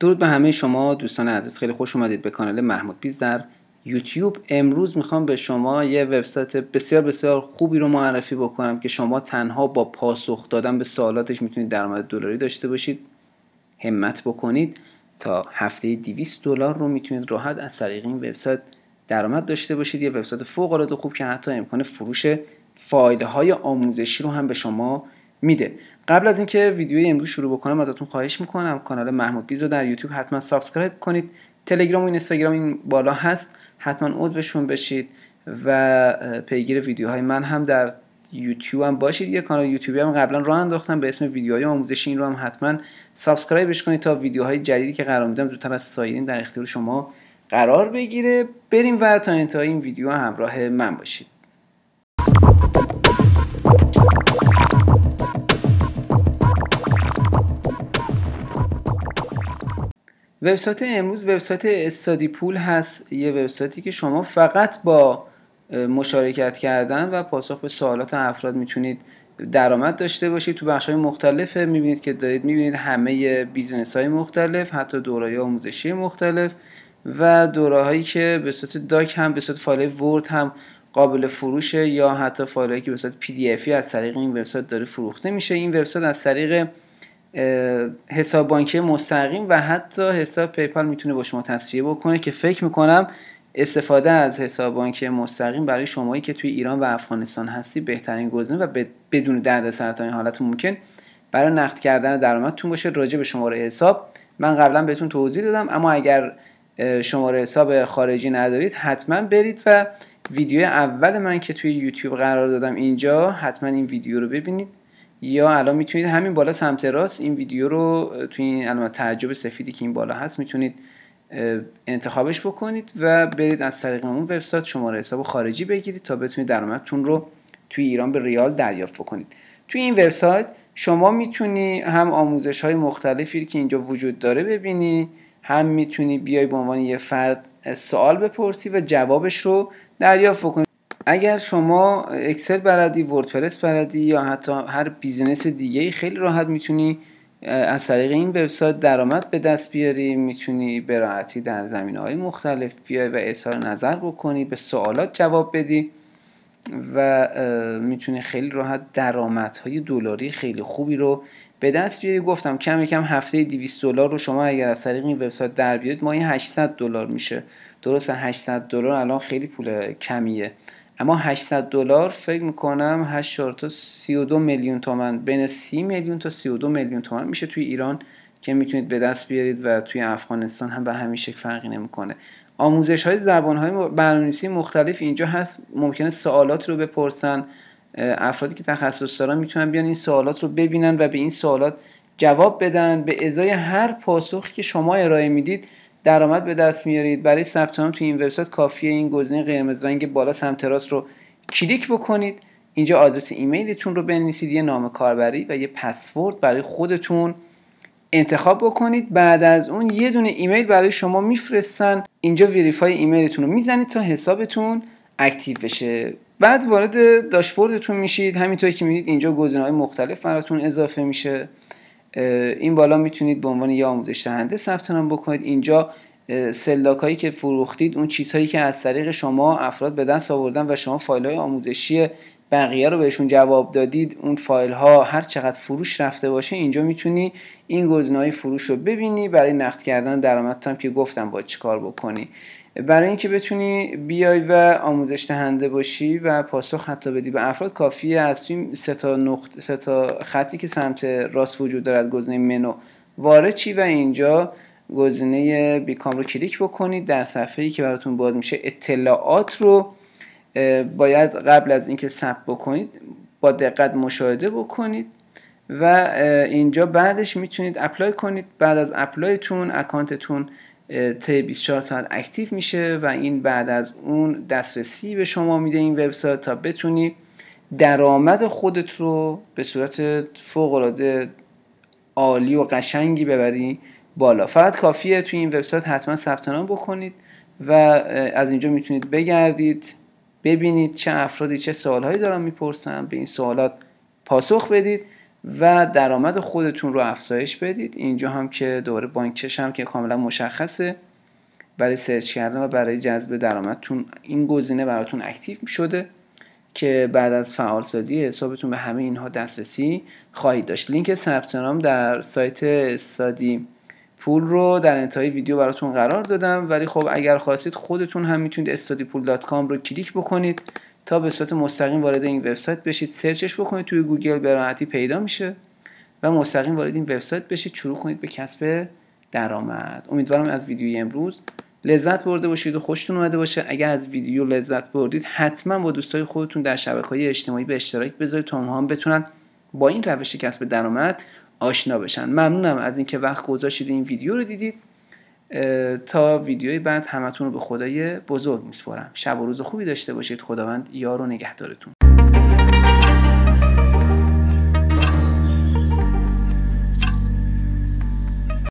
درود به همه شما دوستان عزیز خیلی خوش اومدید به کانال محمود پیز در یوتیوب امروز میخوام به شما یه وبسایت بسیار بسیار خوبی رو معرفی بکنم که شما تنها با پاسخ دادن به سوالاتش میتونید درآمد دلاری داشته باشید همت بکنید تا هفته 200 دلار رو میتونید راحت از طریق این وبسایت درآمد داشته باشید یه وبسایت فوق العاده خوب که حتی امکان فروش فایل های آموزشی رو هم به شما میده قبل از اینکه ویدیوی امروز شروع بکنم ازتون خواهش میکنم کانال محمود بیز رو در یوتیوب حتما سابسکرایب کنید تلگرام و اینستاگرام این بالا هست حتما عضوشون بشید و پیگیر ویدیوهای من هم در یوتیوب هم باشید یه کانال یوتیوبی هم قبلا راه انداختم به اسم ویدیوهای آموزشی این رو هم حتما سابسکرایبش کنید تا ویدیوهای جدیدی که قرار میدم زودتر از سایرین در اختیار شما قرار بگیره بریم و تا انتهای این ویدیو همراه من باشید وبسایت امروز وبسایت استادی پول هست یه وبسایتی که شما فقط با مشارکت کردن و پاسخ به سوالات افراد میتونید درآمد داشته باشید تو بخش های مختلف میبینید که دارید میبینید همه بیزنس های مختلف حتی دوره آموزشی مختلف و دوره هایی که به صورت داک هم به صورت فایل ورد هم قابل فروشه یا حتی فایل که به صورت پی دی افی از طریق این وبسایت داره فروخته میشه این وبسایت از طریق حساب بانکی مستقیم و حتی حساب پیپال میتونه با شما تصفیه بکنه که فکر میکنم استفاده از حساب بانکی مستقیم برای شمایی که توی ایران و افغانستان هستی بهترین گزینه و بدون درد تا حالت ممکن برای نقد کردن درآمدتون باشه راجع به شماره حساب من قبلا بهتون توضیح دادم اما اگر شماره حساب خارجی ندارید حتما برید و ویدیو اول من که توی یوتیوب قرار دادم اینجا حتما این ویدیو رو ببینید یا الان میتونید همین بالا سمت راست این ویدیو رو توی این علامت تعجب سفیدی که این بالا هست میتونید انتخابش بکنید و برید از طریق اون وبسایت شماره حساب خارجی بگیرید تا بتونید درآمدتون رو توی ایران به ریال دریافت بکنید توی این وبسایت شما میتونی هم آموزش های مختلفی که اینجا وجود داره ببینی هم میتونی بیای به عنوان یه فرد سوال بپرسی و جوابش رو دریافت کنی اگر شما اکسل بلدی وردپرس بلدی یا حتی هر بیزینس دیگه ای خیلی راحت میتونی از طریق این وبسایت درآمد به دست بیاری میتونی به راحتی در زمینه های مختلف بیای و اظهار نظر بکنی به سوالات جواب بدی و میتونی خیلی راحت های دلاری خیلی خوبی رو به دست بیاری گفتم کمی کم هفته 200 دلار رو شما اگر از طریق این وبسایت در بیارید ماهی 800 دلار میشه درسته 800 دلار الان خیلی پول کمیه اما 800 دلار فکر میکنم 8 تا 32 میلیون تومن بین 30 میلیون تا 32 میلیون تومن میشه توی ایران که میتونید به دست بیارید و توی افغانستان هم به همین شکل فرقی نمیکنه آموزش های زبان های برنامه‌نویسی مختلف اینجا هست ممکنه سوالات رو بپرسن افرادی که تخصص دارن میتونن بیان این سوالات رو ببینن و به این سوالات جواب بدن به ازای هر پاسخی که شما ارائه میدید درآمد به دست میارید برای ثبت نام تو این وبسایت کافیه این گزینه قرمز رنگ بالا سمت راست رو کلیک بکنید اینجا آدرس ایمیلتون رو بنویسید یه نام کاربری و یه پسورد برای خودتون انتخاب بکنید بعد از اون یه دونه ایمیل برای شما میفرستن اینجا ویریفای ایمیلتون رو میزنید تا حسابتون اکتیو بشه بعد وارد داشبوردتون میشید همینطور که میبینید اینجا گزینه‌های مختلف براتون اضافه میشه این بالا میتونید به عنوان یه آموزش دهنده ثبت نام بکنید اینجا سلاک هایی که فروختید اون چیزهایی که از طریق شما افراد به دست آوردن و شما فایل های آموزشی بقیه رو بهشون جواب دادید اون فایل ها هر چقدر فروش رفته باشه اینجا میتونی این گزینه‌های فروش رو ببینی برای نقد کردن درآمدت هم که گفتم با چیکار بکنی برای اینکه بتونی بیای و آموزش دهنده باشی و پاسخ حتی بدی به افراد کافیه از این سه تا نقط سه تا خطی که سمت راست وجود دارد گزینه منو وارد چی و اینجا گزینه بیکام رو کلیک بکنید در صفحه‌ای که براتون باز میشه اطلاعات رو باید قبل از اینکه ثبت بکنید با دقت مشاهده بکنید و اینجا بعدش میتونید اپلای کنید بعد از اپلایتون اکانتتون تا 24 ساعت اکتیو میشه و این بعد از اون دسترسی به شما میده این وبسایت تا بتونی درآمد خودت رو به صورت فوق العاده عالی و قشنگی ببری بالا فقط کافیه توی این وبسایت حتما ثبت نام بکنید و از اینجا میتونید بگردید ببینید چه افرادی چه سوالهایی دارن میپرسن به این سوالات پاسخ بدید و درآمد خودتون رو افزایش بدید اینجا هم که دوره بانکش هم که کاملا مشخصه برای سرچ کردن و برای جذب درآمدتون این گزینه براتون اکتیو شده که بعد از فعالسازی حسابتون به همه اینها دسترسی خواهید داشت لینک ثبت نام در سایت سادی پول رو در انتهای ویدیو براتون قرار دادم ولی خب اگر خواستید خودتون هم میتونید استادیپول.com رو کلیک بکنید تا به صورت مستقیم وارد این وبسایت بشید سرچش بکنید توی گوگل به راحتی پیدا میشه و مستقیم وارد این وبسایت بشید شروع کنید به کسب درآمد امیدوارم از ویدیوی امروز لذت برده باشید و خوشتون اومده باشه اگر از ویدیو لذت بردید حتما با دوستای خودتون در شبکه‌های اجتماعی به اشتراک بذارید تا هم بتونن با این روش کسب درآمد آشنا بشن ممنونم از اینکه وقت گذاشتید این ویدیو رو دیدید تا ویدیوی بعد همتون رو به خدای بزرگ میسپارم شب و روز خوبی داشته باشید خداوند یار و نگهدارتون